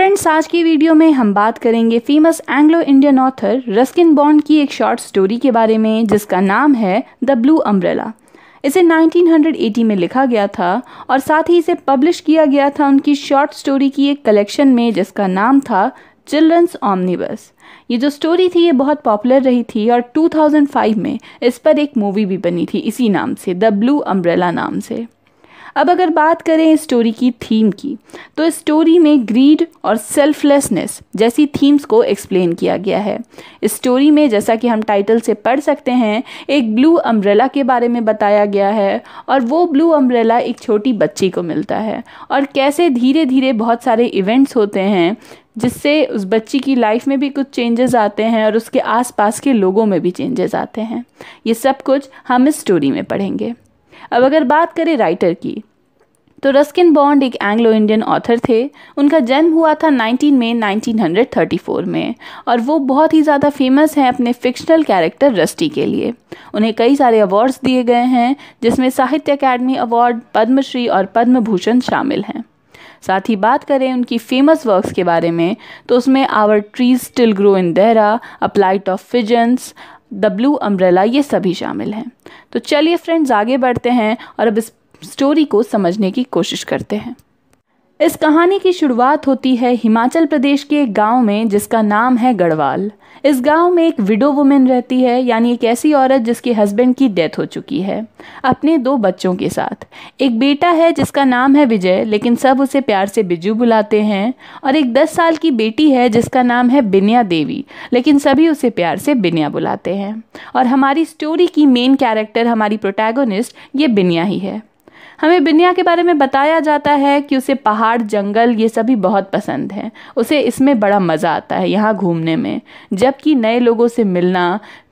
friends आज की video में हम बात करेंगे famous Anglo Indian author Ruskin Bond की एक शॉर्ट स्टोरी के बारे में जिसका नाम है द ब्लू अम्ब्रेला इसे 1980 में लिखा गया था और साथ ही इसे पब्लिश किया गया था उनकी शॉर्ट स्टोरी की एक कलेक्शन में जिसका नाम था चिल्ड्रंस ऑमनिवर्स ये जो स्टोरी थी ये बहुत पॉपुलर रही थी और 2005 में इस पर एक मूवी भी बनी थी इसी नाम से द ब्लू अम्ब्रेला नाम से अब अगर बात करें स्टोरी की थीम की तो इस स्टोरी में ग्रीड और सेल्फलेसनेस जैसी थीम्स को एक्सप्लेन किया गया है इस स्टोरी में जैसा कि हम टाइटल से पढ़ सकते हैं एक ब्लू अम्ब्रेला के बारे में बताया गया है और वो ब्लू अम्ब्रेला एक छोटी बच्ची को मिलता है और कैसे धीरे धीरे बहुत सारे इवेंट्स होते हैं जिससे उस बच्ची की लाइफ में भी कुछ चेंजेस आते हैं और उसके आसपास के लोगों में भी चेंजेस आते हैं ये सब कुछ हम इस स्टोरी में पढ़ेंगे अब अगर बात करें राइटर की तो रस्किन बॉन्ड एक एंग्लो इंडियन ऑथर थे उनका जन्म हुआ था 19 मई 1934 में और वो बहुत ही ज़्यादा फेमस हैं अपने फिक्शनल कैरेक्टर रस्टी के लिए उन्हें कई सारे अवार्ड्स दिए गए हैं जिसमें साहित्य अकेडमी अवार्ड पद्मश्री और पद्म भूषण शामिल हैं साथ ही बात करें उनकी फेमस वर्क्स के बारे में तो उसमें our trees still grow in Dehra a flight of pigeons the blue umbrella ये सभी शामिल हैं तो चलिए फ्रेंड्स आगे बढ़ते हैं और अब इस स्टोरी को समझने की कोशिश करते हैं इस कहानी की शुरुआत होती है हिमाचल प्रदेश के एक गांव में जिसका नाम है गढ़वाल इस गांव में एक विडो वुमेन रहती है यानी एक ऐसी औरत जिसके हस्बैंड की डेथ हो चुकी है अपने दो बच्चों के साथ एक बेटा है जिसका नाम है विजय लेकिन सब उसे प्यार से बिजू बुलाते हैं और एक दस साल की बेटी है जिसका नाम है बिनिया देवी लेकिन सभी उसे प्यार से बिनिया बुलाते हैं और हमारी स्टोरी की मेन कैरेक्टर हमारी प्रोटैगोनिस्ट ये बिनिया ही है हमें बिनिया के बारे में बताया जाता है कि उसे पहाड़ जंगल ये सभी बहुत पसंद हैं उसे इसमें बड़ा मज़ा आता है यहाँ घूमने में जबकि नए लोगों से मिलना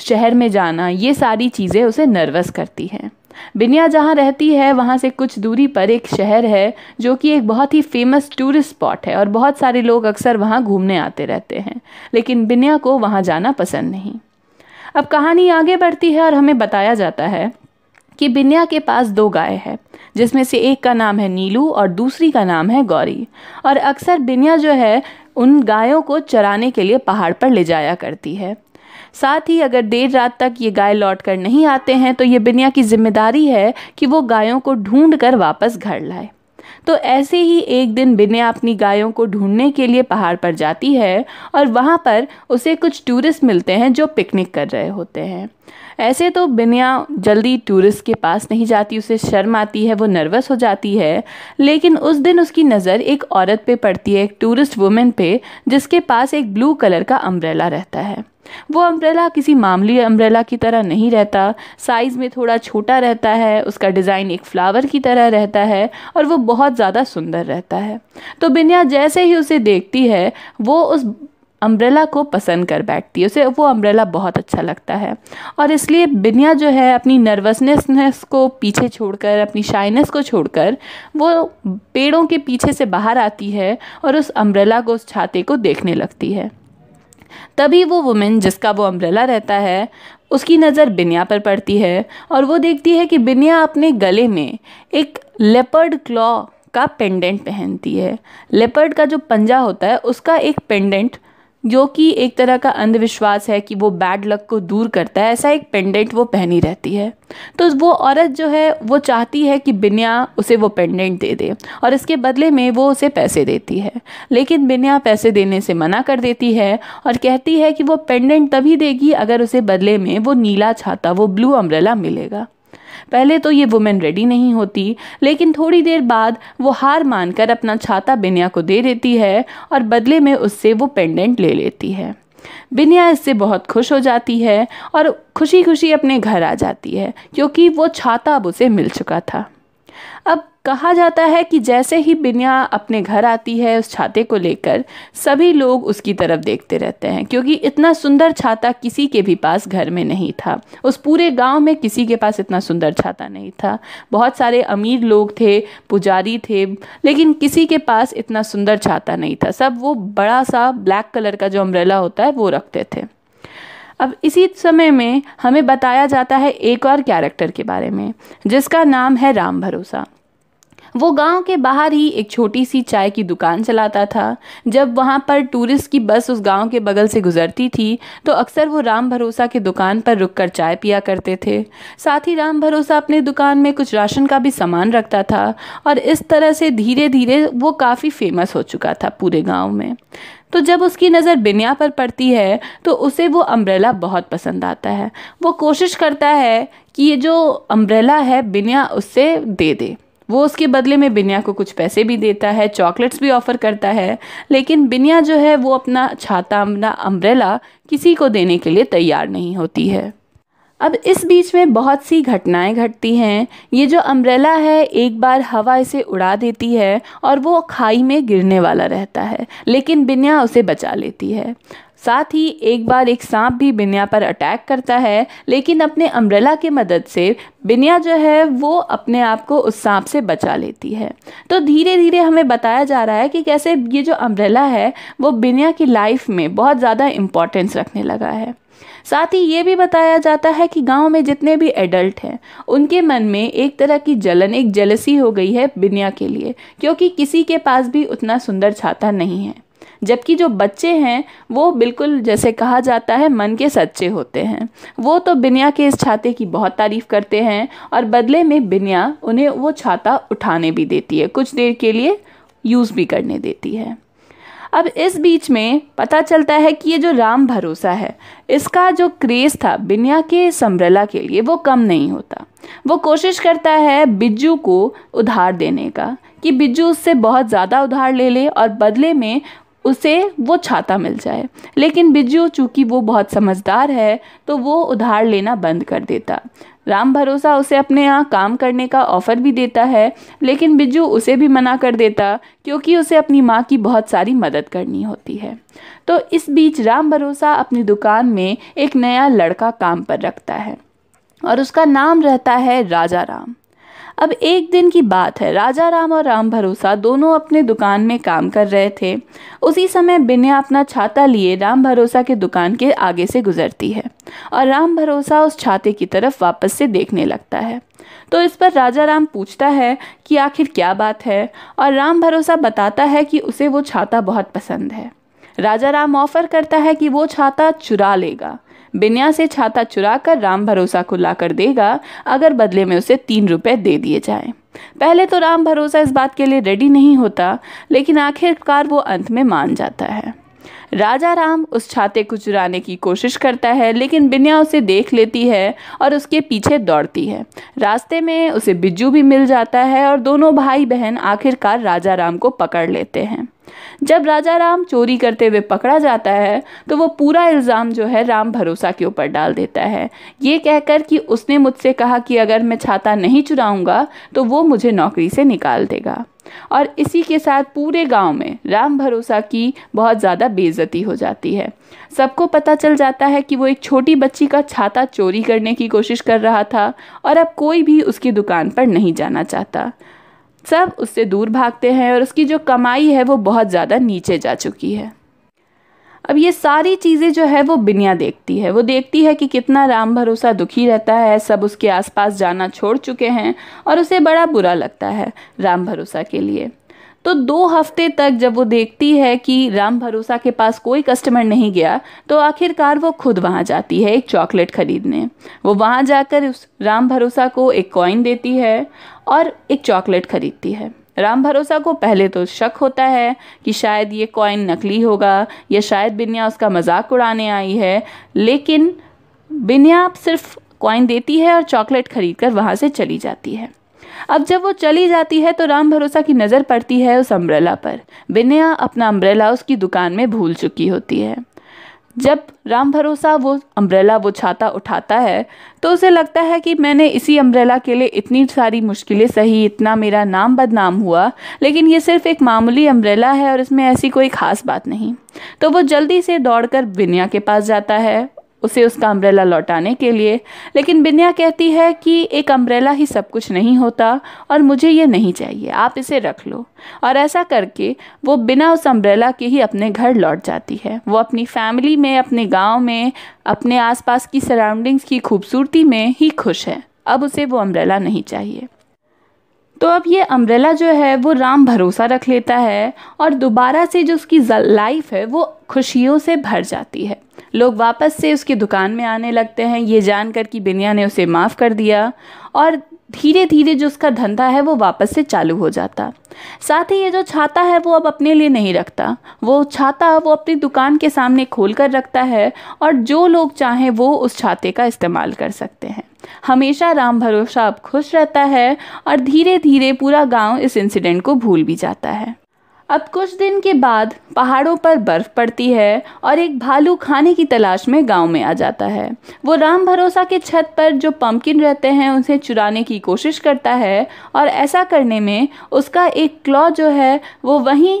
शहर में जाना ये सारी चीज़ें उसे नर्वस करती हैं बिनिया जहाँ रहती है वहाँ से कुछ दूरी पर एक शहर है जो कि एक बहुत ही फेमस टूरिस्ट स्पॉट है और बहुत सारे लोग अक्सर वहाँ घूमने आते रहते हैं लेकिन बिनिया को वहाँ जाना पसंद नहीं अब कहानी आगे बढ़ती है और हमें बताया जाता है कि बिनिया के पास दो गाय है जिसमें से एक का नाम है नीलू और दूसरी का नाम है गौरी और अक्सर बिनिया जो है उन गायों को चराने के लिए पहाड़ पर ले जाया करती है साथ ही अगर देर रात तक ये गाय लौट कर नहीं आते हैं तो ये बिनिया की जिम्मेदारी है कि वो गायों को ढूंढ कर वापस घर लाए तो ऐसे ही एक दिन बिनिया अपनी गायों को ढूंढने के लिए पहाड़ पर जाती है और वहाँ पर उसे कुछ टूरिस्ट मिलते हैं जो पिकनिक कर रहे होते हैं ऐसे तो बिनिया जल्दी टूरिस्ट के पास नहीं जाती उसे शर्म आती है वो नर्वस हो जाती है लेकिन उस दिन उसकी नज़र एक औरत पे पड़ती है एक टूरिस्ट वुमेन पे जिसके पास एक ब्लू कलर का अम्ब्रेला रहता है वो अम्ब्रेला किसी मामूली अम्ब्रेला की तरह नहीं रहता साइज़ में थोड़ा छोटा रहता है उसका डिज़ाइन एक फ्लावर की तरह रहता है और वो बहुत ज़्यादा सुंदर रहता है तो बिन्या जैसे ही उसे देखती है वो उस अम्ब्रेला को पसंद कर बैठती है उसे वो अम्ब्रेला बहुत अच्छा लगता है और इसलिए बिनिया जो है अपनी नर्वसनेसनेस को पीछे छोड़कर अपनी शाइनेस को छोड़कर वो पेड़ों के पीछे से बाहर आती है और उस अम्ब्रेला को उस छाते को देखने लगती है तभी वो वुमेन जिसका वो अम्ब्रेला रहता है उसकी नज़र बिनिया पर पड़ती है और वो देखती है कि बिनिया अपने गले में एक लेपर्ड क्लॉ का पेंडेंट पहनती है लेपर्ड का जो पंजा होता है उसका एक पेंडेंट जो कि एक तरह का अंधविश्वास है कि वो बैड लक को दूर करता है ऐसा एक पेंडेंट वो पहनी रहती है तो वो औरत जो है वो चाहती है कि बिन्या उसे वो पेंडेंट दे दे और इसके बदले में वो उसे पैसे देती है लेकिन बिन्या पैसे देने से मना कर देती है और कहती है कि वो पेंडेंट तभी देगी अगर उसे बदले में वो नीला छाता वो ब्लू अम्ब्रेला मिलेगा पहले तो ये वुमेन रेडी नहीं होती लेकिन थोड़ी देर बाद वो हार मानकर अपना छाता बिनिया को दे देती है और बदले में उससे वो पेंडेंट ले लेती है बिनिया इससे बहुत खुश हो जाती है और खुशी खुशी अपने घर आ जाती है क्योंकि वो छाता अब उसे मिल चुका था अब कहा जाता है कि जैसे ही बिनिया अपने घर आती है उस छाते को लेकर सभी लोग उसकी तरफ देखते रहते हैं क्योंकि इतना सुंदर छाता किसी के भी पास घर में नहीं था उस पूरे गांव में किसी के पास इतना सुंदर छाता नहीं था बहुत सारे अमीर लोग थे पुजारी थे लेकिन किसी के पास इतना सुंदर छाता नहीं था सब वो बड़ा सा ब्लैक कलर का जो अम्ब्रेला होता है वो रखते थे अब इसी समय में हमें बताया जाता है एक और कैरेक्टर के बारे में जिसका नाम है राम भरोसा वो गांव के बाहर ही एक छोटी सी चाय की दुकान चलाता था जब वहां पर टूरिस्ट की बस उस गांव के बगल से गुजरती थी तो अक्सर वो राम भरोसा की दुकान पर रुककर चाय पिया करते थे साथ ही राम भरोसा अपने दुकान में कुछ राशन का भी सामान रखता था और इस तरह से धीरे धीरे वो काफ़ी फेमस हो चुका था पूरे गाँव में तो जब उसकी नज़र बिनिया पर पड़ती है तो उसे वो अम्ब्रेला बहुत पसंद आता है वो कोशिश करता है कि ये जो अम्ब्रेला है बिनिया उससे दे दे वो उसके बदले में बिनिया को कुछ पैसे भी देता है चॉकलेट्स भी ऑफ़र करता है लेकिन बिनिया जो है वो अपना छाता अपना अम्ब्रेला किसी को देने के लिए तैयार नहीं होती है अब इस बीच में बहुत सी घटनाएं घटती हैं ये जो अम्ब्रेला है एक बार हवा इसे उड़ा देती है और वो खाई में गिरने वाला रहता है लेकिन बिन्या उसे बचा लेती है साथ ही एक बार एक सांप भी बिन्या पर अटैक करता है लेकिन अपने अम्ब्रेला की मदद से बिन्या जो है वो अपने आप को उस सांप से बचा लेती है तो धीरे धीरे हमें बताया जा रहा है कि कैसे ये जो अम्ब्रेला है वो बिन्या की लाइफ में बहुत ज़्यादा इम्पोर्टेंस रखने लगा है साथ ही ये भी बताया जाता है कि गांव में जितने भी एडल्ट हैं उनके मन में एक तरह की जलन एक जलसी हो गई है बिनिया के लिए क्योंकि किसी के पास भी उतना सुंदर छाता नहीं है जबकि जो बच्चे हैं वो बिल्कुल जैसे कहा जाता है मन के सच्चे होते हैं वो तो बिनिया के इस छाते की बहुत तारीफ़ करते हैं और बदले में बिनिया उन्हें वो छाता उठाने भी देती है कुछ देर के लिए यूज़ भी करने देती है अब इस बीच में पता चलता है कि ये जो राम भरोसा है इसका जो क्रेज़ था बिनिया के समरला के लिए वो कम नहीं होता वो कोशिश करता है बिज्जू को उधार देने का कि बिज्जू उससे बहुत ज़्यादा उधार ले ले और बदले में उसे वो छाता मिल जाए लेकिन बिज्जू चूंकि वो बहुत समझदार है तो वो उधार लेना बंद कर देता राम भरोसा उसे अपने यहाँ काम करने का ऑफर भी देता है लेकिन बिजू उसे भी मना कर देता क्योंकि उसे अपनी माँ की बहुत सारी मदद करनी होती है तो इस बीच राम भरोसा अपनी दुकान में एक नया लड़का काम पर रखता है और उसका नाम रहता है राजा राम अब एक दिन की बात है राजा राम और राम भरोसा दोनों अपने दुकान में काम कर रहे थे उसी समय बिन्या अपना छाता लिए राम भरोसा के दुकान के आगे से गुजरती है और राम भरोसा उस छाते की तरफ वापस से देखने लगता है तो इस पर राजा राम पूछता है कि आखिर क्या बात है और राम भरोसा बताता है कि उसे वो छाता बहुत पसंद है राजा राम ऑफर करता है कि वो छाता चुरा लेगा बिन्या से छाता चुरा कर राम भरोसा को ला कर देगा अगर बदले में उसे तीन रुपये दे दिए जाए पहले तो राम भरोसा इस बात के लिए रेडी नहीं होता लेकिन आखिरकार वो अंत में मान जाता है राजा राम उस छाते को चुराने की कोशिश करता है लेकिन बिन्या उसे देख लेती है और उसके पीछे दौड़ती है रास्ते में उसे बिज्जू भी मिल जाता है और दोनों भाई बहन आखिरकार राजा राम को पकड़ लेते हैं जब राजा राम चोरी करते हुए पकड़ा जाता है तो वो पूरा इल्ज़ाम जो है राम भरोसा के ऊपर डाल देता है ये कहकर कि उसने मुझसे कहा कि अगर मैं छाता नहीं चुराऊंगा तो वो मुझे नौकरी से निकाल देगा और इसी के साथ पूरे गांव में राम भरोसा की बहुत ज़्यादा बेइज्जती हो जाती है सबको पता चल जाता है कि वो एक छोटी बच्ची का छाता चोरी करने की कोशिश कर रहा था और अब कोई भी उसकी दुकान पर नहीं जाना चाहता सब उससे दूर भागते हैं और उसकी जो कमाई है वो बहुत ज़्यादा नीचे जा चुकी है अब ये सारी चीज़ें जो है वो बिनिया देखती है वो देखती है कि कितना राम भरोसा दुखी रहता है सब उसके आसपास जाना छोड़ चुके हैं और उसे बड़ा बुरा लगता है राम भरोसा के लिए तो दो हफ्ते तक जब वो देखती है कि राम भरोसा के पास कोई कस्टमर नहीं गया तो आखिरकार वो खुद वहाँ जाती है एक चॉकलेट खरीदने वो वहाँ जाकर उस राम भरोसा को एक कॉइन देती है और एक चॉकलेट खरीदती है राम भरोसा को पहले तो शक होता है कि शायद ये कॉइन नकली होगा या शायद बिन्या उसका मजाक उड़ाने आई है लेकिन बिन्या सिर्फ कॉइन देती है और चॉकलेट खरीद कर वहाँ से चली जाती है अब जब वो चली जाती है तो राम भरोसा की नज़र पड़ती है उस अम्ब्रेला पर विनया अपना अम्ब्रेला उसकी दुकान में भूल चुकी होती है जब राम भरोसा वो अम्ब्रेला वो छाता उठाता है तो उसे लगता है कि मैंने इसी अम्ब्रेला के लिए इतनी सारी मुश्किलें सही इतना मेरा नाम बदनाम हुआ लेकिन ये सिर्फ एक मामूली अम्ब्रेला है और इसमें ऐसी कोई ख़ास बात नहीं तो वो जल्दी से दौड़कर बिनिया के पास जाता है उसे उसका अम्ब्रेला लौटाने के लिए लेकिन बिन्या कहती है कि एक अम्ब्रेला ही सब कुछ नहीं होता और मुझे ये नहीं चाहिए आप इसे रख लो और ऐसा करके वो बिना उस अम्ब्रेला के ही अपने घर लौट जाती है वो अपनी फैमिली में अपने गांव में अपने आसपास की सराउंडिंग्स की खूबसूरती में ही खुश है अब उसे वो अम्ब्रेला नहीं चाहिए तो अब ये अम्ब्रेला जो है वो राम भरोसा रख लेता है और दोबारा से जो उसकी लाइफ है वो खुशियों से भर जाती है लोग वापस से उसकी दुकान में आने लगते हैं ये जानकर कि बिनिया ने उसे माफ़ कर दिया और धीरे धीरे जो उसका धंधा है वो वापस से चालू हो जाता साथ ही ये जो छाता है वो अब अपने लिए नहीं रखता वो छाता वो अपनी दुकान के सामने खोल कर रखता है और जो लोग चाहें वो उस छाते का इस्तेमाल कर सकते हैं हमेशा राम भरोसा अब खुश रहता है और धीरे धीरे पूरा गांव इस इंसिडेंट को भूल भी जाता है अब कुछ दिन के बाद पहाड़ों पर बर्फ़ पड़ती है और एक भालू खाने की तलाश में गांव में आ जाता है वो राम भरोसा के छत पर जो पम्पकिन रहते हैं उसे चुराने की कोशिश करता है और ऐसा करने में उसका एक क्लॉ जो है वो वहीं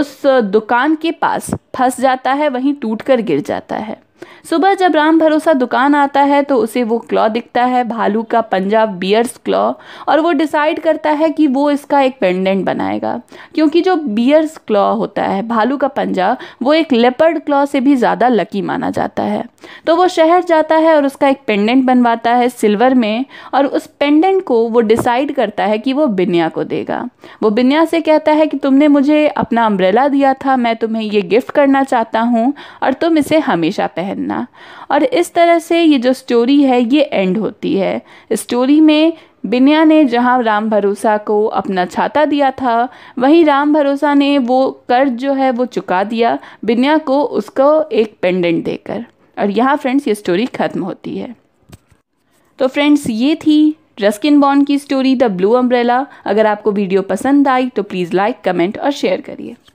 उस दुकान के पास फंस जाता है वहीं टूट कर गिर जाता है सुबह जब राम भरोसा दुकान आता है तो उसे वो क्लॉ दिखता है भालू का पंजा बियर्स क्लॉ और वो डिसाइड करता है कि वो इसका एक पेंडेंट बनाएगा क्योंकि जो बियर्स क्लॉ होता है भालू का पंजा वो एक लेपर्ड क्लॉ से भी ज़्यादा लकी माना जाता है तो वो शहर जाता है और उसका एक पेंडेंट बनवाता है सिल्वर में और उस पेंडेंट को वो डिसाइड करता है कि वो बिन्या को देगा वो बिन्या से कहता है कि तुमने मुझे अपना अम्ब्रेला दिया था मैं तुम्हें ये गिफ्ट करना चाहता हूँ और तुम इसे हमेशा पहन पहनना और इस तरह से ये जो स्टोरी है ये एंड होती है स्टोरी में बिन्या ने जहाँ राम भरोसा को अपना छाता दिया था वहीं राम भरोसा ने वो कर्ज जो है वो चुका दिया बिनिया को उसको एक पेंडेंट देकर और यहाँ फ्रेंड्स ये स्टोरी ख़त्म होती है तो फ्रेंड्स ये थी रस्किन बॉन्ड की स्टोरी द ब्लू अम्ब्रेला अगर आपको वीडियो पसंद आई तो प्लीज़ लाइक कमेंट और शेयर करिए